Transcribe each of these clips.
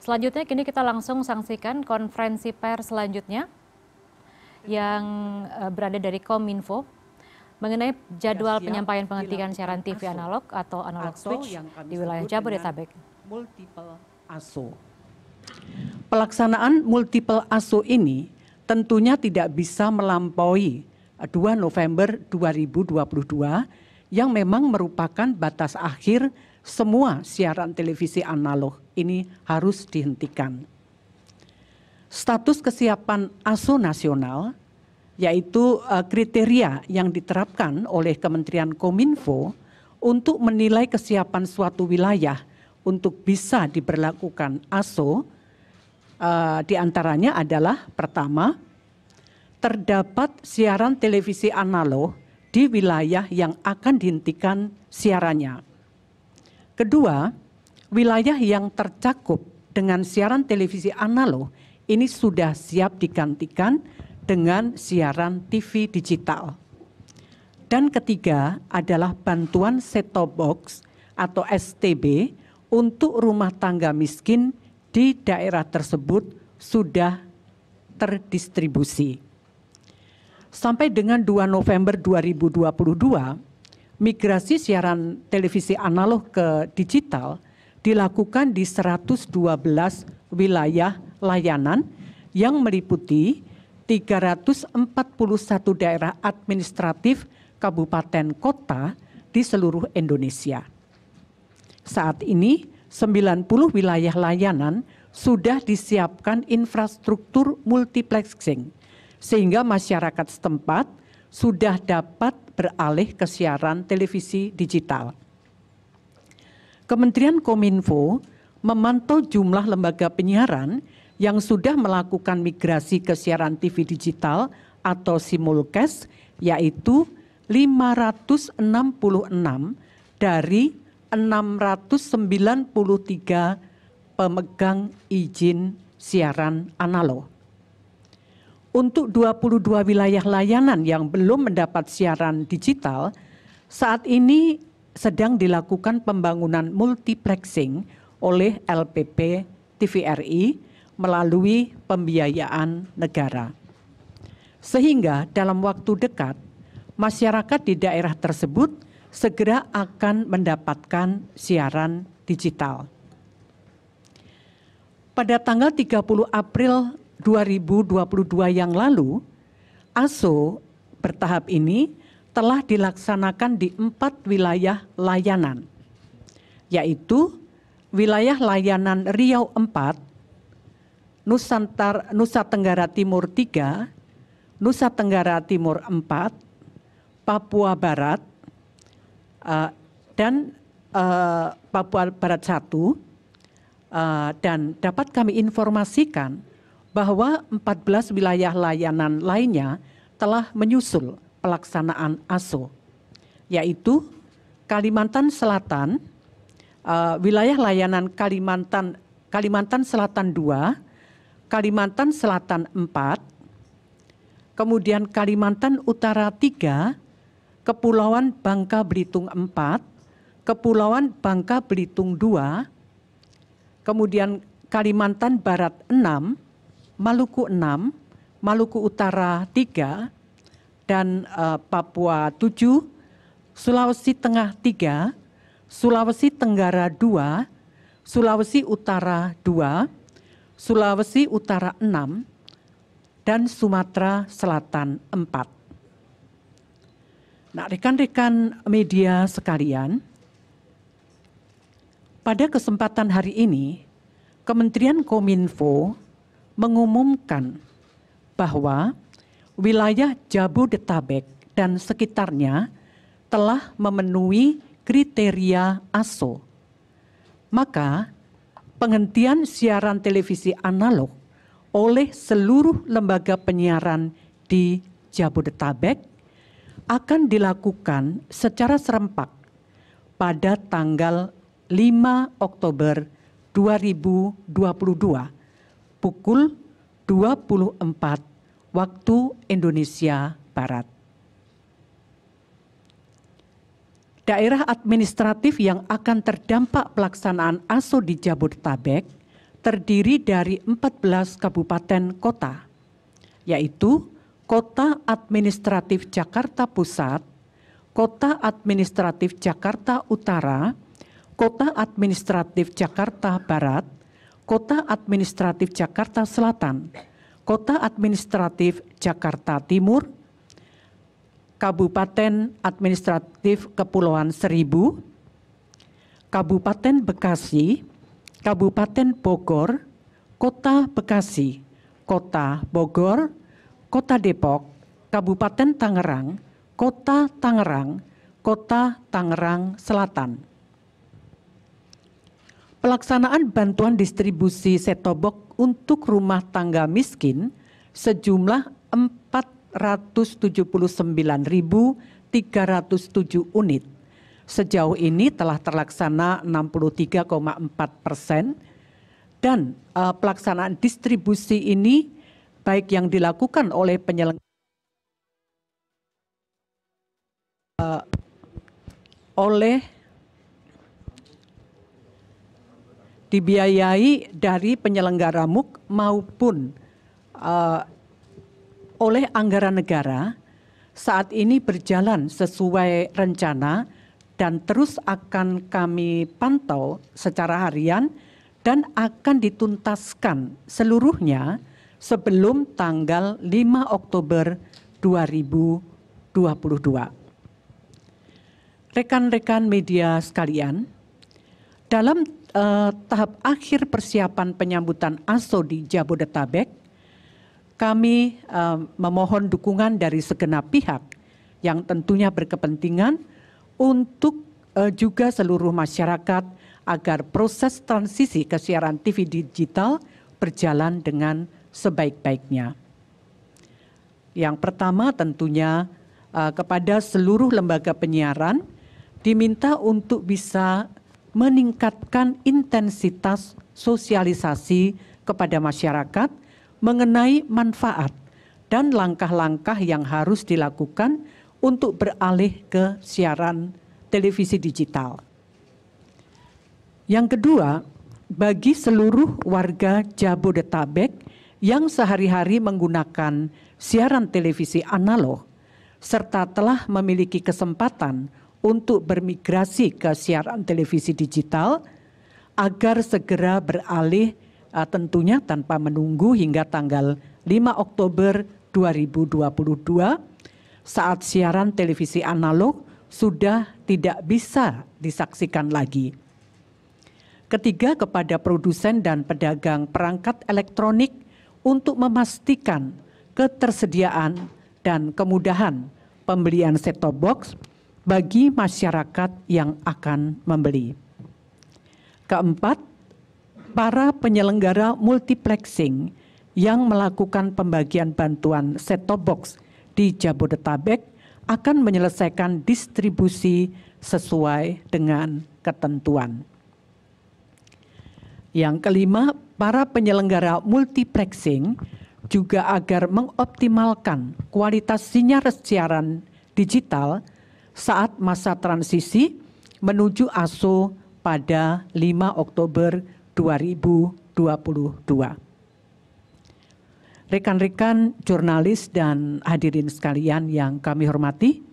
Selanjutnya kini kita langsung saksikan konferensi pers selanjutnya yang eh, berada dari Kominfo mengenai jadwal penyampaian penghentian siaran TV analog atau analog switch di wilayah Jabodetabek. Multiple ASO. Pelaksanaan multiple ASO ini tentunya tidak bisa melampaui 2 November 2022 yang memang merupakan batas akhir semua siaran televisi analog ini harus dihentikan. Status kesiapan ASO nasional yaitu eh, kriteria yang diterapkan oleh Kementerian Kominfo untuk menilai kesiapan suatu wilayah untuk bisa diberlakukan ASO eh, diantaranya adalah pertama terdapat siaran televisi analog di wilayah yang akan dihentikan siarannya. Kedua, wilayah yang tercakup dengan siaran televisi analog ini sudah siap digantikan dengan siaran TV digital. Dan ketiga adalah bantuan set-top box atau STB untuk rumah tangga miskin di daerah tersebut sudah terdistribusi. Sampai dengan 2 November 2022, migrasi siaran televisi analog ke digital – dilakukan di 112 wilayah layanan yang meliputi 341 daerah administratif kabupaten kota di seluruh Indonesia. Saat ini 90 wilayah layanan sudah disiapkan infrastruktur multiplexing sehingga masyarakat setempat sudah dapat beralih ke siaran televisi digital. Kementerian Kominfo memantau jumlah lembaga penyiaran yang sudah melakukan migrasi ke siaran TV digital atau simulcast yaitu 566 dari 693 pemegang izin siaran analog. Untuk 22 wilayah layanan yang belum mendapat siaran digital, saat ini sedang dilakukan pembangunan multiplexing oleh LPP TVRI melalui pembiayaan negara. Sehingga dalam waktu dekat, masyarakat di daerah tersebut segera akan mendapatkan siaran digital. Pada tanggal 30 April 2022 yang lalu, ASO bertahap ini telah dilaksanakan di empat wilayah layanan, yaitu wilayah layanan Riau 4, Nusantara, Nusa Tenggara Timur 3, Nusa Tenggara Timur 4, Papua Barat, eh, dan eh, Papua Barat 1, eh, dan dapat kami informasikan bahwa 14 wilayah layanan lainnya telah menyusul pelaksanaan ASO, yaitu Kalimantan Selatan, uh, wilayah layanan Kalimantan Kalimantan Selatan 2, Kalimantan Selatan 4, kemudian Kalimantan Utara 3, Kepulauan Bangka Belitung 4, Kepulauan Bangka Belitung 2, kemudian Kalimantan Barat 6, Maluku 6, Maluku Utara 3, dan uh, Papua 7, Sulawesi Tengah 3, Sulawesi Tenggara 2, Sulawesi Utara 2, Sulawesi Utara 6, dan Sumatera Selatan 4. Nah, rekan-rekan media sekalian, pada kesempatan hari ini, Kementerian Kominfo mengumumkan bahwa wilayah Jabodetabek dan sekitarnya telah memenuhi kriteria ASO. Maka penghentian siaran televisi analog oleh seluruh lembaga penyiaran di Jabodetabek akan dilakukan secara serempak pada tanggal 5 Oktober 2022 pukul 24 waktu Indonesia Barat. Daerah administratif yang akan terdampak pelaksanaan ASO di Jabodetabek terdiri dari 14 kabupaten kota, yaitu Kota Administratif Jakarta Pusat, Kota Administratif Jakarta Utara, Kota Administratif Jakarta Barat, Kota Administratif Jakarta Selatan, Kota Administratif Jakarta Timur, Kabupaten Administratif Kepulauan Seribu, Kabupaten Bekasi, Kabupaten Bogor, Kota Bekasi, Kota Bogor, Kota Depok, Kabupaten Tangerang, Kota Tangerang, Kota Tangerang Selatan. Pelaksanaan bantuan distribusi setobok untuk rumah tangga miskin sejumlah 479.307 unit. Sejauh ini telah terlaksana 63,4 persen dan uh, pelaksanaan distribusi ini baik yang dilakukan oleh penyelenggara uh, oleh dibiayai dari penyelenggara MUK maupun uh, oleh anggaran negara saat ini berjalan sesuai rencana dan terus akan kami pantau secara harian dan akan dituntaskan seluruhnya sebelum tanggal 5 Oktober 2022. Rekan-rekan media sekalian, dalam eh, tahap akhir persiapan penyambutan ASO di Jabodetabek, kami eh, memohon dukungan dari segenap pihak yang tentunya berkepentingan untuk eh, juga seluruh masyarakat agar proses transisi ke siaran TV digital berjalan dengan sebaik-baiknya. Yang pertama tentunya eh, kepada seluruh lembaga penyiaran diminta untuk bisa meningkatkan intensitas sosialisasi kepada masyarakat mengenai manfaat dan langkah-langkah yang harus dilakukan untuk beralih ke siaran televisi digital. Yang kedua, bagi seluruh warga Jabodetabek yang sehari-hari menggunakan siaran televisi analog serta telah memiliki kesempatan untuk bermigrasi ke siaran televisi digital agar segera beralih eh, tentunya tanpa menunggu hingga tanggal 5 Oktober 2022 saat siaran televisi analog sudah tidak bisa disaksikan lagi. Ketiga kepada produsen dan pedagang perangkat elektronik untuk memastikan ketersediaan dan kemudahan pembelian set-top box bagi masyarakat yang akan membeli. Keempat, para penyelenggara multiplexing yang melakukan pembagian bantuan set-top box di Jabodetabek akan menyelesaikan distribusi sesuai dengan ketentuan. Yang kelima, para penyelenggara multiplexing juga agar mengoptimalkan kualitas sinyal siaran digital saat masa transisi menuju ASO pada 5 Oktober 2022. Rekan-rekan jurnalis dan hadirin sekalian yang kami hormati,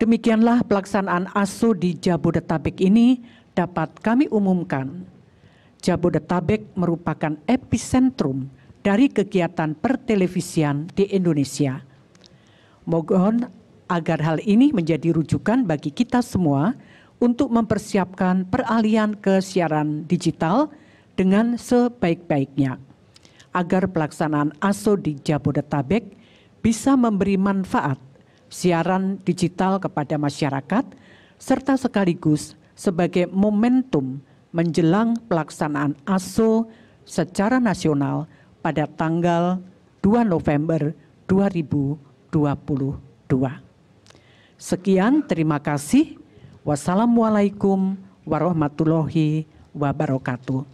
demikianlah pelaksanaan ASO di Jabodetabek ini dapat kami umumkan. Jabodetabek merupakan epicentrum dari kegiatan pertelevisian di Indonesia. Mohon agar hal ini menjadi rujukan bagi kita semua untuk mempersiapkan peralihan ke siaran digital dengan sebaik-baiknya, agar pelaksanaan ASO di Jabodetabek bisa memberi manfaat siaran digital kepada masyarakat, serta sekaligus sebagai momentum menjelang pelaksanaan ASO secara nasional pada tanggal 2 November 2022. Sekian, terima kasih. Wassalamualaikum warahmatullahi wabarakatuh.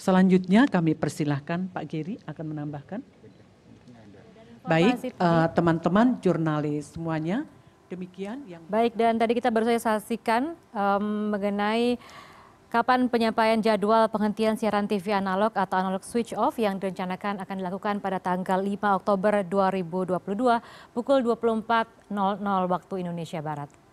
Selanjutnya kami persilahkan Pak Giri akan menambahkan. Baik, eh, teman-teman uh, jurnalis semuanya, demikian yang... Baik, dan tadi kita baru saja saksikan um, mengenai Kapan penyampaian jadwal penghentian siaran TV analog atau analog switch off yang direncanakan akan dilakukan pada tanggal 5 Oktober 2022 pukul 24.00 waktu Indonesia Barat?